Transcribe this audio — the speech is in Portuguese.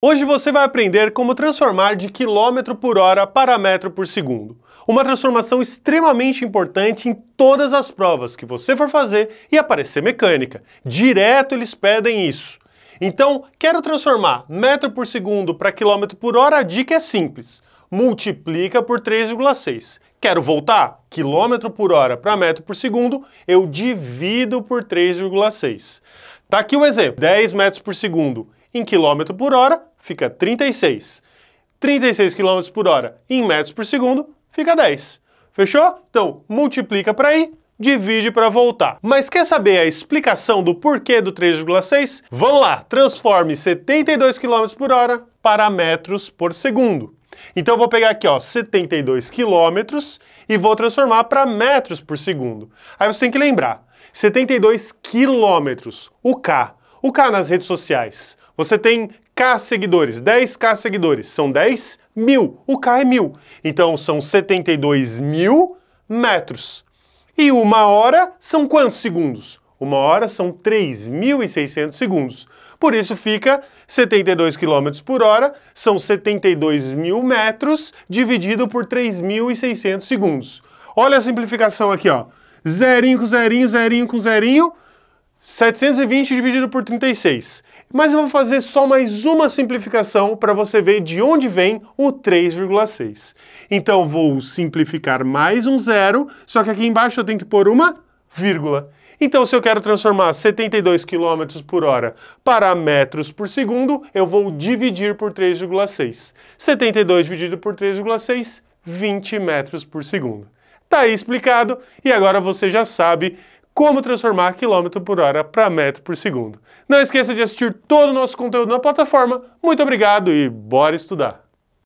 Hoje você vai aprender como transformar de quilômetro por hora para metro por segundo. Uma transformação extremamente importante em todas as provas que você for fazer e aparecer mecânica. Direto eles pedem isso. Então, quero transformar metro por segundo para quilômetro por hora, a dica é simples. Multiplica por 3,6. Quero voltar quilômetro por hora para metro por segundo, eu divido por 3,6. Tá aqui o um exemplo, 10 metros por segundo em quilômetro por hora, fica 36. 36 km por hora em metros por segundo fica 10. Fechou? Então, multiplica para ir, divide para voltar. Mas quer saber a explicação do porquê do 3,6? Vamos lá, transforme 72 km por hora para metros por segundo. Então eu vou pegar aqui, ó, 72 km e vou transformar para metros por segundo. Aí você tem que lembrar, 72 quilômetros, o K. O K nas redes sociais. Você tem 10 K seguidores. 10K seguidores são 10 mil. O K é mil. Então são 72 mil metros. E uma hora são quantos segundos? Uma hora são 3.600 segundos. Por isso fica 72 km por hora, são 72 mil metros, dividido por 3.600 segundos. Olha a simplificação aqui, ó. Zerinho com zerinho, zerinho com zerinho, 720 dividido por 36 mas eu vou fazer só mais uma simplificação para você ver de onde vem o 3,6. Então vou simplificar mais um zero, só que aqui embaixo eu tenho que pôr uma vírgula. Então, se eu quero transformar 72 km por hora para metros por segundo, eu vou dividir por 3,6. 72 dividido por 3,6, 20 metros por segundo. Tá aí explicado e agora você já sabe como transformar quilômetro por hora para metro por segundo. Não esqueça de assistir todo o nosso conteúdo na plataforma. Muito obrigado e bora estudar!